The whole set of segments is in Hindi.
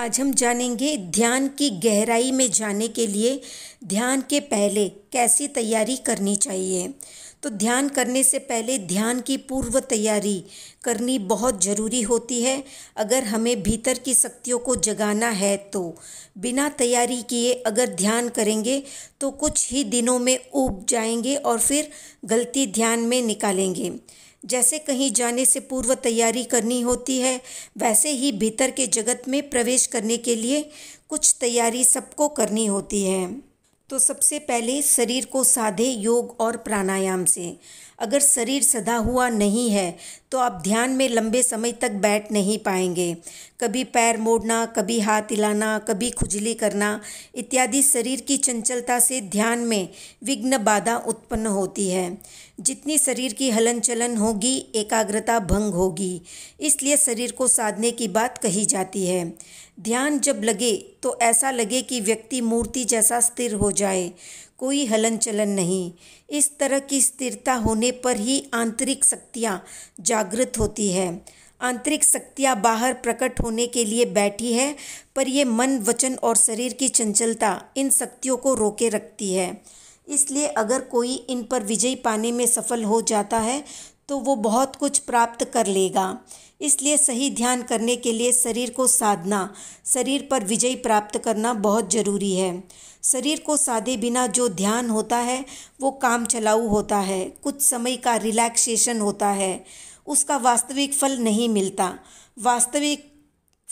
आज हम जानेंगे ध्यान की गहराई में जाने के लिए ध्यान के पहले कैसी तैयारी करनी चाहिए तो ध्यान करने से पहले ध्यान की पूर्व तैयारी करनी बहुत ज़रूरी होती है अगर हमें भीतर की शक्तियों को जगाना है तो बिना तैयारी किए अगर ध्यान करेंगे तो कुछ ही दिनों में उब जाएंगे और फिर गलती ध्यान में निकालेंगे जैसे कहीं जाने से पूर्व तैयारी करनी होती है वैसे ही भीतर के जगत में प्रवेश करने के लिए कुछ तैयारी सबको करनी होती है तो सबसे पहले शरीर को साधे योग और प्राणायाम से अगर शरीर सदा हुआ नहीं है तो आप ध्यान में लंबे समय तक बैठ नहीं पाएंगे कभी पैर मोड़ना कभी हाथ हिलाना कभी खुजली करना इत्यादि शरीर की चंचलता से ध्यान में विघ्न बाधा उत्पन्न होती है जितनी शरीर की हलन चलन होगी एकाग्रता भंग होगी इसलिए शरीर को साधने की बात कही जाती है ध्यान जब लगे तो ऐसा लगे कि व्यक्ति मूर्ति जैसा स्थिर हो जाए कोई हलन चलन नहीं इस तरह की स्थिरता होने पर ही आंतरिक शक्तियाँ जागृत होती है आंतरिक शक्तियाँ बाहर प्रकट होने के लिए बैठी है पर यह मन वचन और शरीर की चंचलता इन शक्तियों को रोके रखती है इसलिए अगर कोई इन पर विजय पाने में सफल हो जाता है तो वो बहुत कुछ प्राप्त कर लेगा इसलिए सही ध्यान करने के लिए शरीर को साधना शरीर पर विजय प्राप्त करना बहुत ज़रूरी है शरीर को साधे बिना जो ध्यान होता है वो काम चलाऊ होता है कुछ समय का रिलैक्सेशन होता है उसका वास्तविक फल नहीं मिलता वास्तविक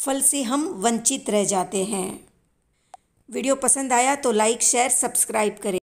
फल से हम वंचित रह जाते हैं वीडियो पसंद आया तो लाइक शेयर सब्सक्राइब करें